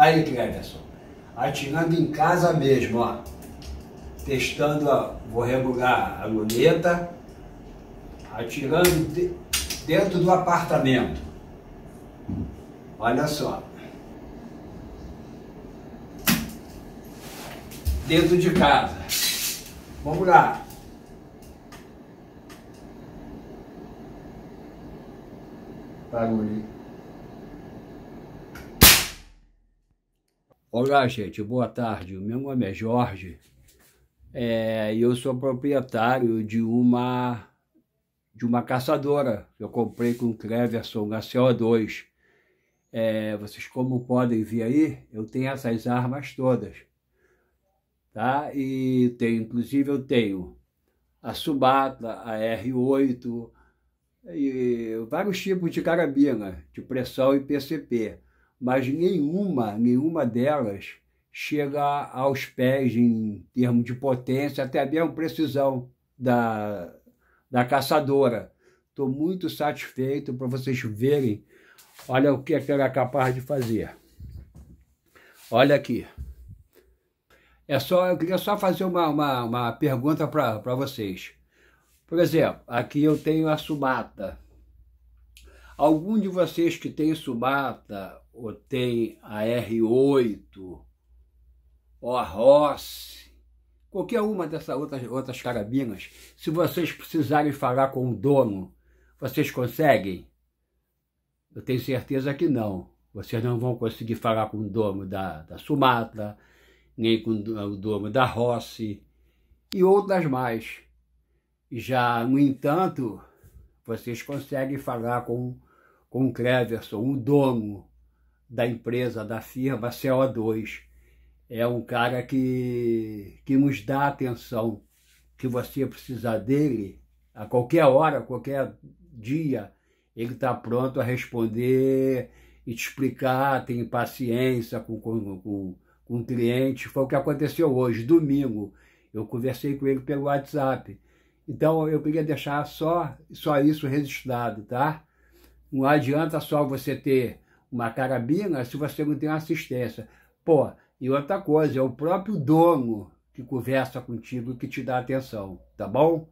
Aí, Cleverson, atirando em casa mesmo, ó. Testando, ó, vou rebugar a luneta, atirando de, dentro do apartamento. Olha só. Dentro de casa. Vamos lá. Barulho. Olá, gente, boa tarde. Meu nome é Jorge é, e é, eu sou proprietário de uma de uma caçadora que eu comprei com o Creverson na CO2. É, vocês como podem ver aí, eu tenho essas armas todas. Tá? E tem, inclusive eu tenho a Subata, a R8 e vários tipos de carabina de pressão e PCP mas nenhuma, nenhuma delas chega aos pés em termos de potência, até mesmo precisão da, da caçadora. Estou muito satisfeito para vocês verem. Olha o é que ela é capaz de fazer. Olha aqui. É só, eu queria só fazer uma, uma, uma pergunta para vocês. Por exemplo, aqui eu tenho a sumata. Algum de vocês que tem Subata ou tem a R8 ou a Rossi, qualquer uma dessas outras, outras carabinas, se vocês precisarem falar com o dono, vocês conseguem? Eu tenho certeza que não. Vocês não vão conseguir falar com o dono da, da nem com o dono da Rossi e outras mais. Já, no entanto, vocês conseguem falar com com o Cleverson, o dono da empresa, da firma CO2. É um cara que, que nos dá atenção que você precisar dele a qualquer hora, a qualquer dia, ele está pronto a responder e te explicar, tem paciência com, com, com, com o cliente. Foi o que aconteceu hoje, domingo. Eu conversei com ele pelo WhatsApp. Então eu queria deixar só, só isso registrado, tá? Não adianta só você ter uma carabina se você não tem assistência. Pô, e outra coisa, é o próprio dono que conversa contigo que te dá atenção, tá bom?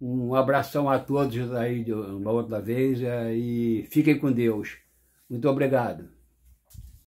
Um abração a todos aí uma outra vez é, e fiquem com Deus. Muito obrigado.